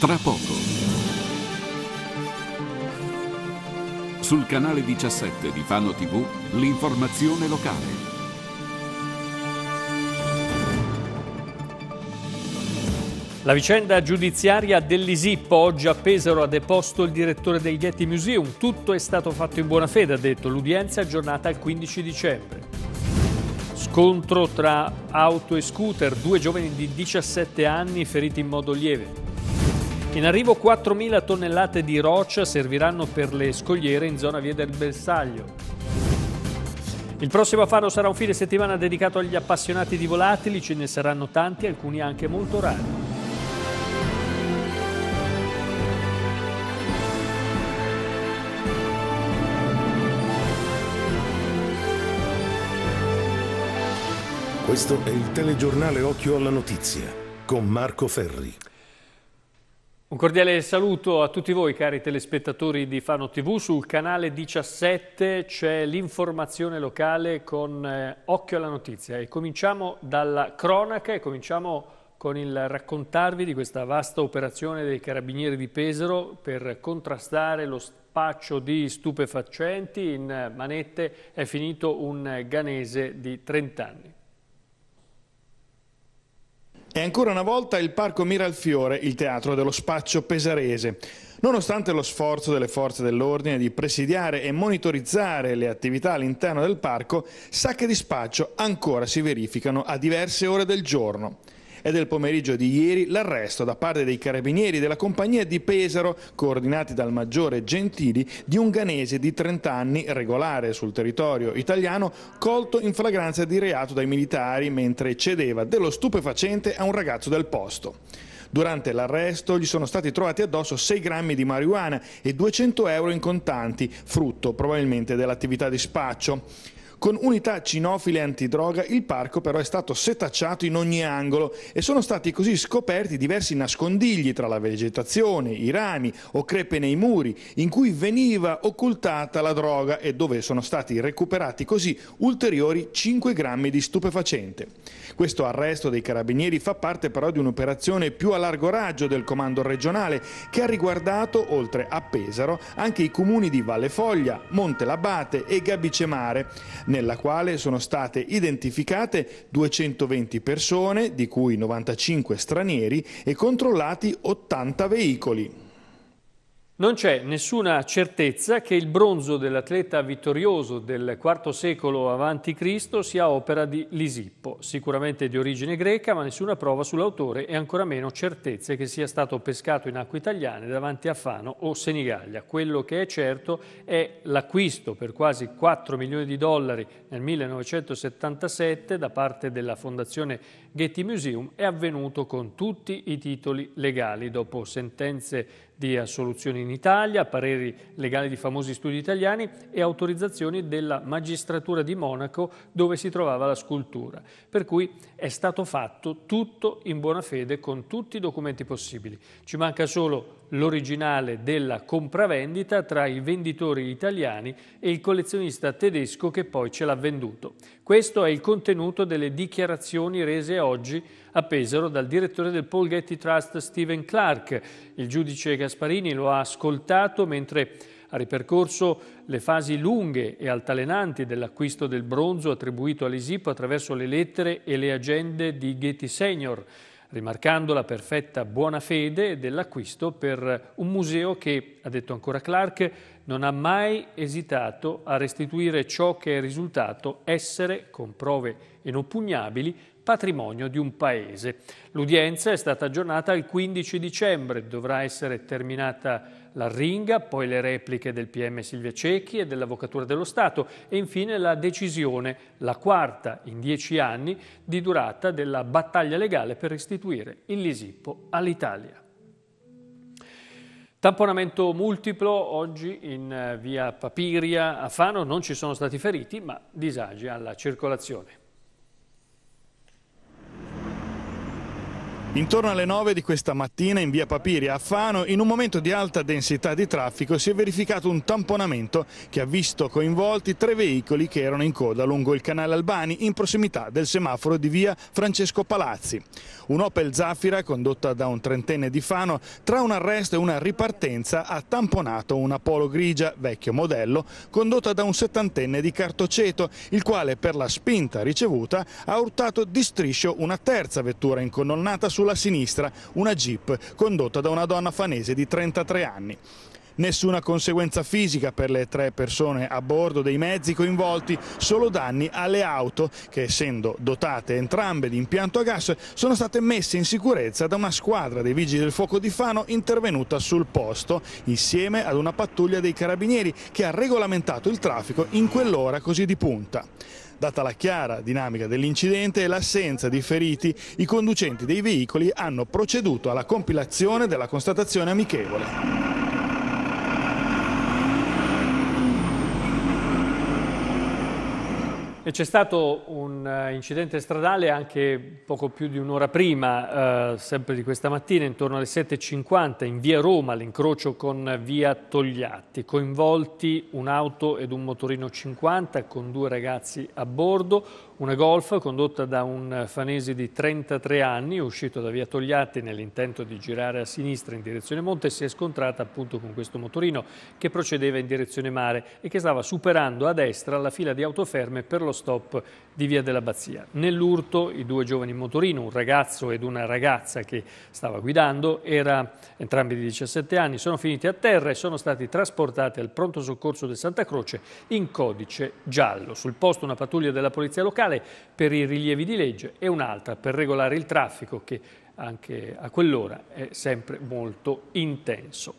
tra poco. Sul canale 17 di Fano TV, l'informazione locale. La vicenda giudiziaria dell'Isippo oggi a Pesaro ha deposto il direttore del Getty Museum. Tutto è stato fatto in buona fede, ha detto. L'udienza è aggiornata il 15 dicembre. Scontro tra auto e scooter, due giovani di 17 anni feriti in modo lieve. In arrivo 4.000 tonnellate di roccia serviranno per le scogliere in zona via del Bersaglio. Il prossimo affanno sarà un fine settimana dedicato agli appassionati di volatili, ce ne saranno tanti, alcuni anche molto rari. Questo è il telegiornale Occhio alla Notizia con Marco Ferri. Un cordiale saluto a tutti voi cari telespettatori di Fano TV, sul canale 17 c'è l'informazione locale con eh, Occhio alla Notizia e cominciamo dalla cronaca e cominciamo con il raccontarvi di questa vasta operazione dei carabinieri di Pesaro per contrastare lo spaccio di stupefacenti, in manette è finito un ganese di 30 anni. E ancora una volta il Parco Miralfiore, il teatro dello spaccio pesarese. Nonostante lo sforzo delle forze dell'ordine di presidiare e monitorizzare le attività all'interno del parco, sacche di spaccio ancora si verificano a diverse ore del giorno. È del pomeriggio di ieri l'arresto da parte dei carabinieri della compagnia di Pesaro, coordinati dal maggiore Gentili, di un ganese di 30 anni regolare sul territorio italiano, colto in flagranza di reato dai militari mentre cedeva dello stupefacente a un ragazzo del posto. Durante l'arresto gli sono stati trovati addosso 6 grammi di marijuana e 200 euro in contanti, frutto probabilmente dell'attività di spaccio. Con unità cinofile antidroga il parco però è stato setacciato in ogni angolo e sono stati così scoperti diversi nascondigli tra la vegetazione, i rami o crepe nei muri in cui veniva occultata la droga e dove sono stati recuperati così ulteriori 5 grammi di stupefacente. Questo arresto dei carabinieri fa parte però di un'operazione più a largo raggio del comando regionale che ha riguardato, oltre a Pesaro, anche i comuni di Valle Foglia, Monte Labate e Gabicemare, nella quale sono state identificate 220 persone, di cui 95 stranieri, e controllati 80 veicoli. Non c'è nessuna certezza che il bronzo dell'atleta vittorioso del IV secolo a.C. sia opera di Lisippo, sicuramente di origine greca, ma nessuna prova sull'autore e ancora meno certezze che sia stato pescato in acque italiane davanti a Fano o Senigallia. Quello che è certo è l'acquisto per quasi 4 milioni di dollari nel 1977 da parte della Fondazione Getty Museum è avvenuto con tutti i titoli legali dopo sentenze di assoluzione in Italia, pareri legali di famosi studi italiani e autorizzazioni della magistratura di Monaco dove si trovava la scultura. Per cui è stato fatto tutto in buona fede con tutti i documenti possibili. Ci manca solo l'originale della compravendita tra i venditori italiani e il collezionista tedesco che poi ce l'ha venduto. Questo è il contenuto delle dichiarazioni rese oggi a Pesaro dal direttore del Paul Getty Trust Stephen Clark. Il giudice Gasparini lo ha ascoltato mentre ha ripercorso le fasi lunghe e altalenanti dell'acquisto del bronzo attribuito all'Isipo attraverso le lettere e le agende di Getty Senior, rimarcando la perfetta buona fede dell'acquisto per un museo che, ha detto ancora Clark, non ha mai esitato a restituire ciò che è risultato essere, con prove inoppugnabili, patrimonio di un paese. L'udienza è stata aggiornata al 15 dicembre, dovrà essere terminata l'arringa, poi le repliche del PM Silvia Cecchi e dell'Avvocatura dello Stato e infine la decisione, la quarta in dieci anni, di durata della battaglia legale per restituire il Lisippo all'Italia. Tamponamento multiplo oggi in eh, via Papiria a Fano, non ci sono stati feriti ma disagi alla circolazione. Intorno alle 9 di questa mattina in via Papiria a Fano, in un momento di alta densità di traffico, si è verificato un tamponamento che ha visto coinvolti tre veicoli che erano in coda lungo il canale Albani in prossimità del semaforo di via Francesco Palazzi un'Opel Zaffira condotta da un trentenne di Fano, tra un arresto e una ripartenza ha tamponato una Polo grigia, vecchio modello, condotta da un settantenne di Cartoceto, il quale per la spinta ricevuta ha urtato di striscio una terza vettura inconnonnata sulla sinistra, una Jeep, condotta da una donna fanese di 33 anni. Nessuna conseguenza fisica per le tre persone a bordo dei mezzi coinvolti, solo danni alle auto che essendo dotate entrambe di impianto a gas sono state messe in sicurezza da una squadra dei vigili del fuoco di Fano intervenuta sul posto insieme ad una pattuglia dei carabinieri che ha regolamentato il traffico in quell'ora così di punta. Data la chiara dinamica dell'incidente e l'assenza di feriti, i conducenti dei veicoli hanno proceduto alla compilazione della constatazione amichevole. c'è stato un eh, incidente stradale anche poco più di un'ora prima, eh, sempre di questa mattina, intorno alle 7.50, in via Roma, all'incrocio con via Togliatti. Coinvolti un'auto ed un motorino 50 con due ragazzi a bordo, una golf condotta da un fanese di 33 anni, uscito da via Togliatti nell'intento di girare a sinistra in direzione monte, si è scontrata appunto con questo motorino che procedeva in direzione mare e che stava superando a destra la fila di autoferme per lo stop di via dell'Abbazia. Nell'urto i due giovani in motorino, un ragazzo ed una ragazza che stava guidando, era, entrambi di 17 anni, sono finiti a terra e sono stati trasportati al pronto soccorso del Santa Croce in codice giallo. Sul posto una pattuglia della polizia locale fiscale per i rilievi di legge e un'altra per regolare il traffico che anche a quell'ora è sempre molto intenso.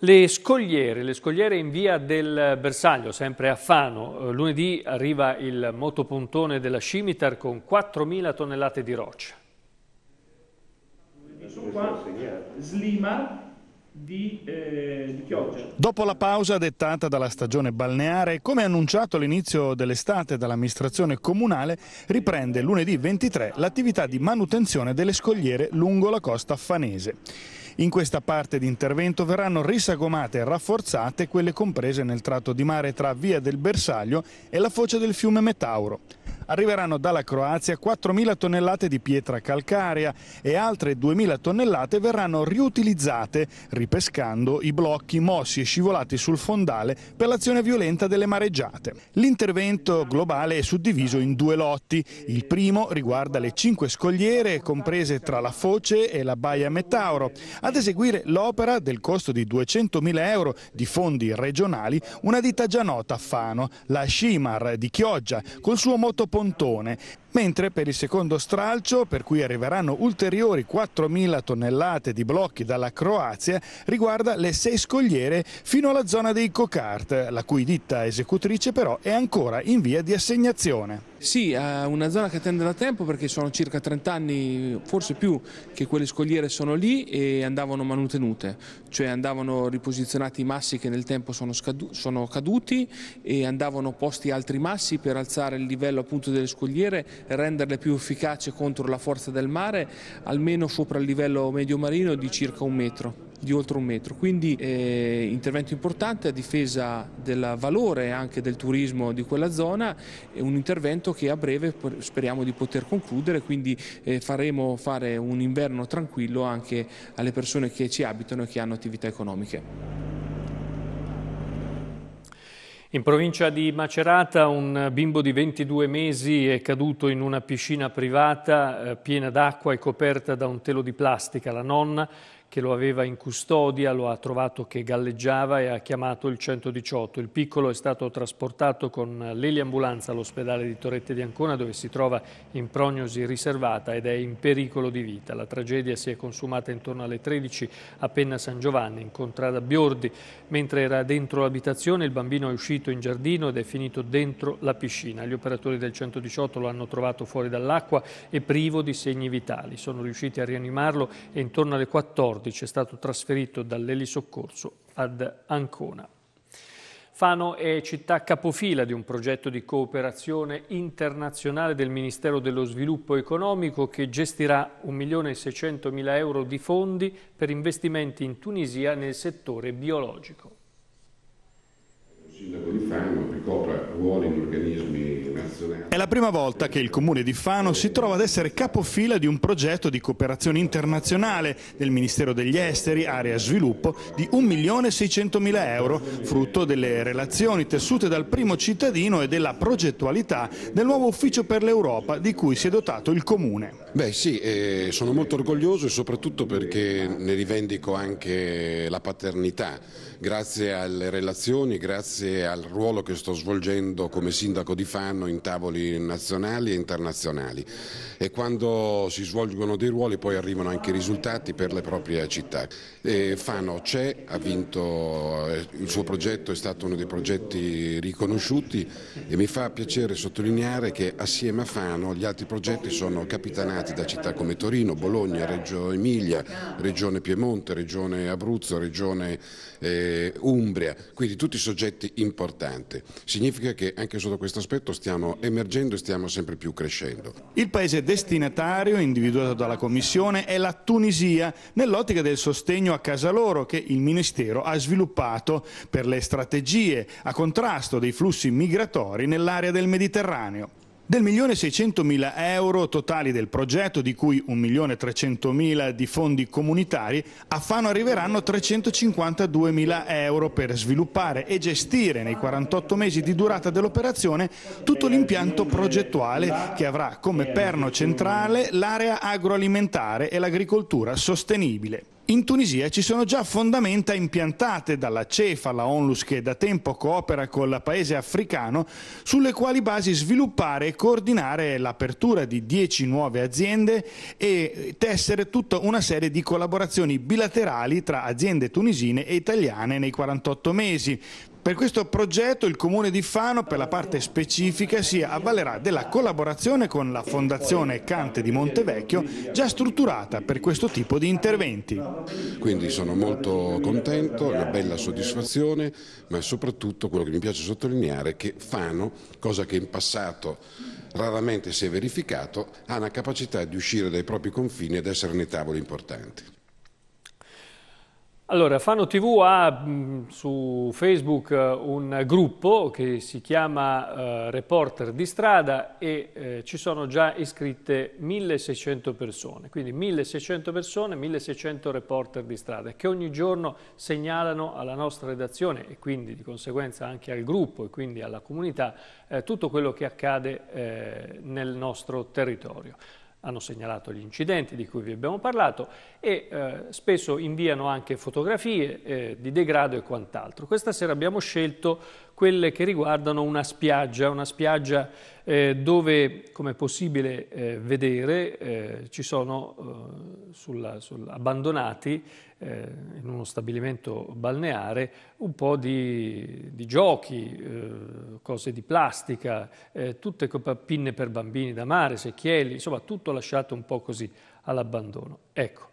Le scogliere, le scogliere in via del Bersaglio, sempre a Fano. Eh, lunedì arriva il motopontone della Scimitar con 4.000 tonnellate di roccia. Sono qua, Slimar, di, eh, di, pioggia. Dopo la pausa dettata dalla stagione balneare, come annunciato all'inizio dell'estate dall'amministrazione comunale, riprende lunedì 23 l'attività di manutenzione delle scogliere lungo la costa fanese. In questa parte di intervento verranno risagomate e rafforzate quelle comprese nel tratto di mare tra Via del Bersaglio e la foce del fiume Metauro arriveranno dalla Croazia 4.000 tonnellate di pietra calcarea e altre 2.000 tonnellate verranno riutilizzate ripescando i blocchi mossi e scivolati sul fondale per l'azione violenta delle mareggiate. L'intervento globale è suddiviso in due lotti. Il primo riguarda le cinque scogliere comprese tra la Foce e la Baia Metauro. Ad eseguire l'opera del costo di 200.000 euro di fondi regionali una ditta già nota a Fano, la Scimar di Chioggia, col suo motoportante Pontone mentre per il secondo stralcio, per cui arriveranno ulteriori 4.000 tonnellate di blocchi dalla Croazia, riguarda le sei scogliere fino alla zona dei Cocart, la cui ditta esecutrice però è ancora in via di assegnazione. Sì, è una zona che attende da tempo perché sono circa 30 anni, forse più, che quelle scogliere sono lì e andavano manutenute, cioè andavano riposizionati i massi che nel tempo sono, sono caduti e andavano posti altri massi per alzare il livello appunto delle scogliere renderle più efficaci contro la forza del mare, almeno sopra il livello medio marino di circa un metro di oltre un metro. Quindi eh, intervento importante a difesa del valore anche del turismo di quella zona, è un intervento che a breve speriamo di poter concludere, quindi eh, faremo fare un inverno tranquillo anche alle persone che ci abitano e che hanno attività economiche. In provincia di Macerata un bimbo di 22 mesi è caduto in una piscina privata eh, piena d'acqua e coperta da un telo di plastica. La nonna che lo aveva in custodia, lo ha trovato che galleggiava e ha chiamato il 118. Il piccolo è stato trasportato con l'eliambulanza all'ospedale di Torette di Ancona dove si trova in prognosi riservata ed è in pericolo di vita. La tragedia si è consumata intorno alle 13 a Penna San Giovanni, in contrada Biordi. Mentre era dentro l'abitazione il bambino è uscito in giardino ed è finito dentro la piscina. Gli operatori del 118 lo hanno trovato fuori dall'acqua e privo di segni vitali. Sono riusciti a rianimarlo e intorno alle 14 14 è stato trasferito dall'elisoccorso ad Ancona. Fano è città capofila di un progetto di cooperazione internazionale del Ministero dello Sviluppo Economico che gestirà 1.600.000 euro di fondi per investimenti in Tunisia nel settore biologico. Il sindaco di Fano ricopre ruoli in organismi è la prima volta che il comune di Fano si trova ad essere capofila di un progetto di cooperazione internazionale del Ministero degli Esteri, area sviluppo, di 1.600.000 euro, frutto delle relazioni tessute dal primo cittadino e della progettualità del nuovo ufficio per l'Europa di cui si è dotato il comune. Beh sì, eh, sono molto orgoglioso e soprattutto perché ne rivendico anche la paternità. Grazie alle relazioni, grazie al ruolo che sto svolgendo come sindaco di Fano in tavola tavoli nazionali e internazionali e quando si svolgono dei ruoli poi arrivano anche i risultati per le proprie città. E Fano c'è, ha vinto, eh, il suo progetto è stato uno dei progetti riconosciuti e mi fa piacere sottolineare che assieme a Fano gli altri progetti sono capitanati da città come Torino, Bologna, Reggio Emilia, Regione Piemonte, Regione Abruzzo, Regione eh, Umbria, quindi tutti soggetti importanti. Significa che anche sotto questo aspetto stiamo emergendo e stiamo sempre più crescendo. Il paese destinatario individuato dalla Commissione è la Tunisia nell'ottica del sostegno a a casa loro che il Ministero ha sviluppato per le strategie a contrasto dei flussi migratori nell'area del Mediterraneo. Del 1.600.000 euro totali del progetto, di cui 1.300.000 di fondi comunitari, a Fano arriveranno 352.000 euro per sviluppare e gestire nei 48 mesi di durata dell'operazione tutto l'impianto progettuale che avrà come perno centrale l'area agroalimentare e l'agricoltura sostenibile. In Tunisia ci sono già fondamenta impiantate dalla CEFA, la ONLUS che da tempo coopera con il paese africano, sulle quali basi sviluppare e coordinare l'apertura di 10 nuove aziende e tessere tutta una serie di collaborazioni bilaterali tra aziende tunisine e italiane nei 48 mesi, per questo progetto il Comune di Fano, per la parte specifica, si avvalerà della collaborazione con la Fondazione Cante di Montevecchio, già strutturata per questo tipo di interventi. Quindi sono molto contento, una bella soddisfazione, ma soprattutto quello che mi piace sottolineare è che Fano, cosa che in passato raramente si è verificato, ha una capacità di uscire dai propri confini ed essere nei tavoli importanti. Allora, Fano TV ha mh, mm, su Facebook eh, un gruppo che si chiama eh, Reporter di strada e eh, ci sono già iscritte 1600 persone, quindi 1600 persone, 1600 reporter di strada che ogni giorno segnalano alla nostra redazione e quindi di conseguenza anche al gruppo e quindi alla comunità eh, tutto quello che accade eh, nel nostro territorio hanno segnalato gli incidenti di cui vi abbiamo parlato e eh, spesso inviano anche fotografie eh, di degrado e quant'altro. Questa sera abbiamo scelto quelle che riguardano una spiaggia, una spiaggia eh, dove, come è possibile eh, vedere, eh, ci sono eh, sulla, sulla, abbandonati eh, in uno stabilimento balneare un po' di, di giochi, eh, cose di plastica, tutte pinne per bambini da mare, secchielli, insomma tutto lasciato un po' così all'abbandono. Ecco,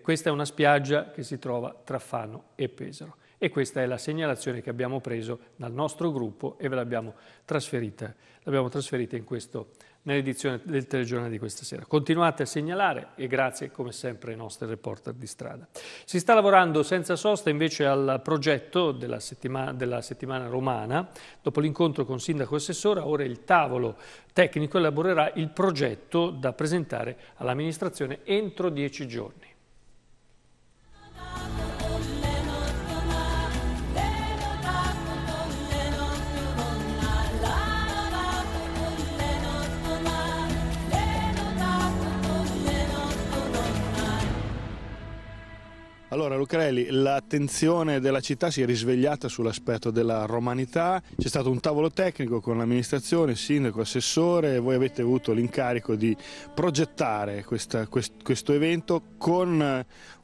questa è una spiaggia che si trova tra Fano e Pesaro e questa è la segnalazione che abbiamo preso dal nostro gruppo e ve l'abbiamo trasferita, trasferita nell'edizione del telegiornale di questa sera. Continuate a segnalare e grazie come sempre ai nostri reporter di strada. Si sta lavorando senza sosta invece al progetto della, settima, della settimana romana. Dopo l'incontro con sindaco e assessora, ora il tavolo tecnico elaborerà il progetto da presentare all'amministrazione entro dieci giorni. Allora Lucarelli, l'attenzione della città si è risvegliata sull'aspetto della romanità, c'è stato un tavolo tecnico con l'amministrazione, sindaco, assessore, voi avete avuto l'incarico di progettare questa, quest, questo evento con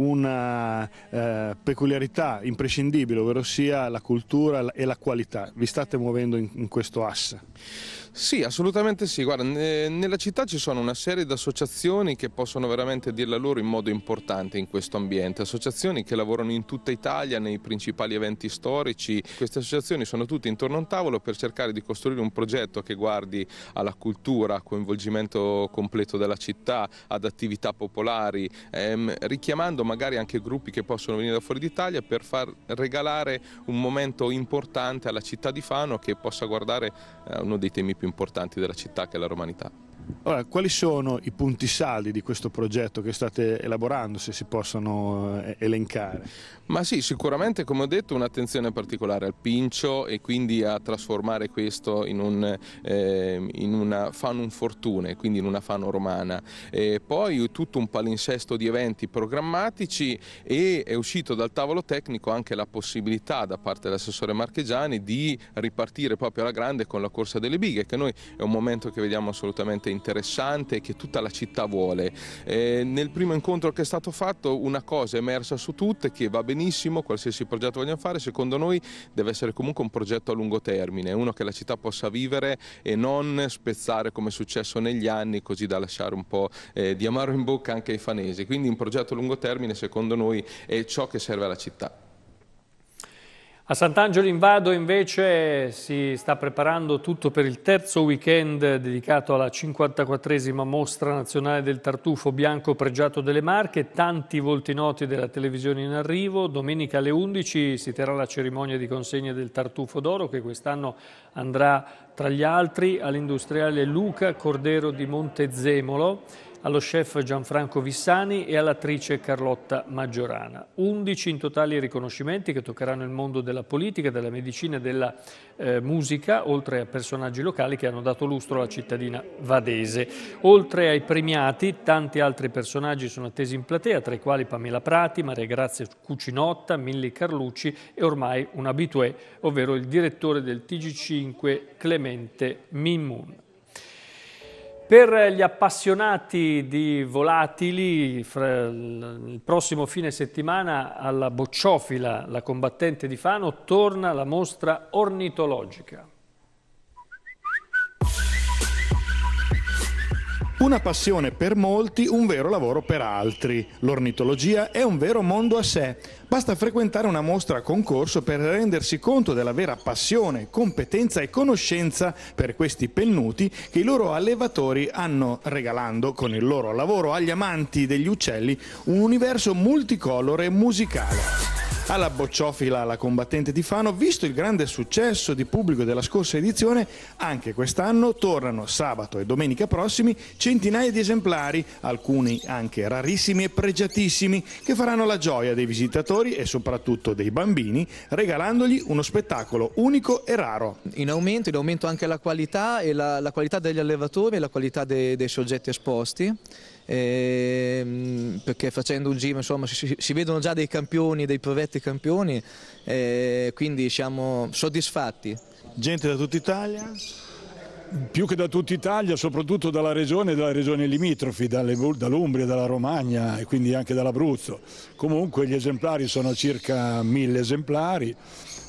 una eh, peculiarità imprescindibile, ovvero sia la cultura e la qualità. Vi state muovendo in, in questo asse? Sì, assolutamente sì. Guarda, nella città ci sono una serie di associazioni che possono veramente dirla loro in modo importante in questo ambiente, associazioni che lavorano in tutta Italia nei principali eventi storici. Queste associazioni sono tutte intorno a un tavolo per cercare di costruire un progetto che guardi alla cultura, al coinvolgimento completo della città, ad attività popolari, ehm, richiamando magari anche gruppi che possono venire da fuori d'Italia per far regalare un momento importante alla città di Fano che possa guardare eh, uno dei temi più importanti della città che è la romanità. Ora, quali sono i punti saldi di questo progetto che state elaborando, se si possono eh, elencare? Ma sì, sicuramente come ho detto un'attenzione particolare al pincio e quindi a trasformare questo in, un, eh, in una fanum fortune, quindi in una fano romana. E poi tutto un palinsesto di eventi programmatici e è uscito dal tavolo tecnico anche la possibilità da parte dell'assessore Marchegiani di ripartire proprio alla grande con la corsa delle bighe, che noi è un momento che vediamo assolutamente in interessante e che tutta la città vuole. Eh, nel primo incontro che è stato fatto una cosa è emersa su tutte che va benissimo, qualsiasi progetto vogliamo fare, secondo noi deve essere comunque un progetto a lungo termine, uno che la città possa vivere e non spezzare come è successo negli anni così da lasciare un po' eh, di amaro in bocca anche ai fanesi. Quindi un progetto a lungo termine secondo noi è ciò che serve alla città. A Sant'Angelo in Vado invece si sta preparando tutto per il terzo weekend dedicato alla 54esima mostra nazionale del tartufo bianco pregiato delle Marche, tanti volti noti della televisione in arrivo, domenica alle 11 si terrà la cerimonia di consegna del tartufo d'oro che quest'anno andrà tra gli altri all'industriale Luca Cordero di Montezemolo allo chef Gianfranco Vissani e all'attrice Carlotta Maggiorana. 11 in totale riconoscimenti che toccheranno il mondo della politica, della medicina e della eh, musica, oltre a personaggi locali che hanno dato lustro alla cittadina vadese. Oltre ai premiati, tanti altri personaggi sono attesi in platea, tra i quali Pamela Prati, Maria Grazia Cucinotta, Milli Carlucci e ormai un habitué, ovvero il direttore del TG5 Clemente Mimun. Per gli appassionati di volatili, il prossimo fine settimana alla Bocciofila, la combattente di Fano, torna la mostra ornitologica. Una passione per molti, un vero lavoro per altri. L'ornitologia è un vero mondo a sé. Basta frequentare una mostra a concorso per rendersi conto della vera passione, competenza e conoscenza per questi pennuti che i loro allevatori hanno regalando con il loro lavoro agli amanti degli uccelli un universo multicolore e musicale. Alla bocciofila alla combattente di Fano, visto il grande successo di pubblico della scorsa edizione, anche quest'anno tornano sabato e domenica prossimi centinaia di esemplari, alcuni anche rarissimi e pregiatissimi, che faranno la gioia dei visitatori e soprattutto dei bambini, regalandogli uno spettacolo unico e raro. In aumento, in aumento anche la qualità e la, la qualità degli allevatori e la qualità dei, dei soggetti esposti ehm, perché facendo un giro insomma, si, si, vedono già dei campioni, dei provetti campioni, eh, quindi siamo soddisfatti. Gente da tutta Italia? più che da tutta Italia, soprattutto dalla regione e dalle regioni limitrofi, dall'Umbria, dalla Romagna e quindi anche dall'Abruzzo. Comunque gli esemplari sono circa mille esemplari,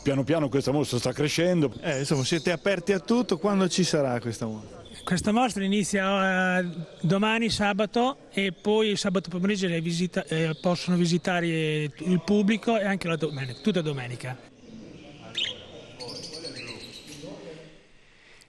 piano piano questa mostra sta crescendo. Eh, insomma siete aperti a tutto, quando ci sarà questa mostra? Questa mostra inizia eh, domani sabato e poi sabato pomeriggio visita, eh, possono visitare il pubblico e anche la domenica, tutta domenica.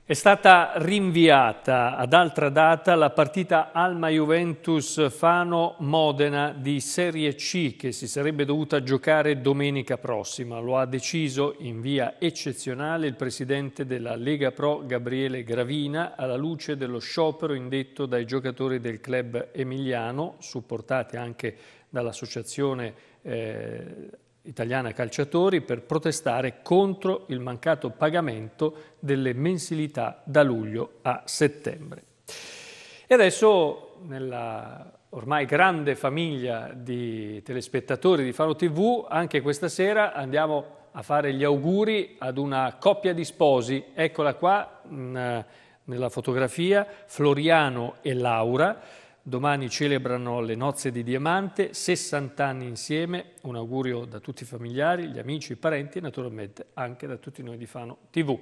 È stata rinviata ad altra data la partita Alma Juventus Fano Modena di Serie C che si sarebbe dovuta giocare domenica prossima. Lo ha deciso in via eccezionale il presidente della Lega Pro Gabriele Gravina alla luce dello sciopero indetto dai giocatori del club emiliano, supportati anche dall'associazione eh, italiana calciatori per protestare contro il mancato pagamento delle mensilità da luglio a settembre. E adesso nella ormai grande famiglia di telespettatori di Faro TV, anche questa sera andiamo a fare gli auguri ad una coppia di sposi. Eccola qua mm, nella fotografia, Floriano e Laura domani celebrano le nozze di Diamante, 60 anni insieme, un augurio da tutti i familiari, gli amici, i parenti e naturalmente anche da tutti noi di Fano TV.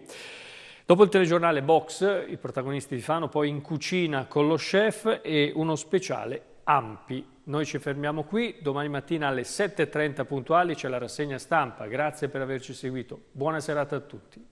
Dopo il telegiornale Box, i protagonisti di Fano poi in cucina con lo chef e uno speciale Ampi. Noi ci fermiamo qui, domani mattina alle 7.30 puntuali c'è la rassegna stampa. Grazie per averci seguito. Buona serata a tutti.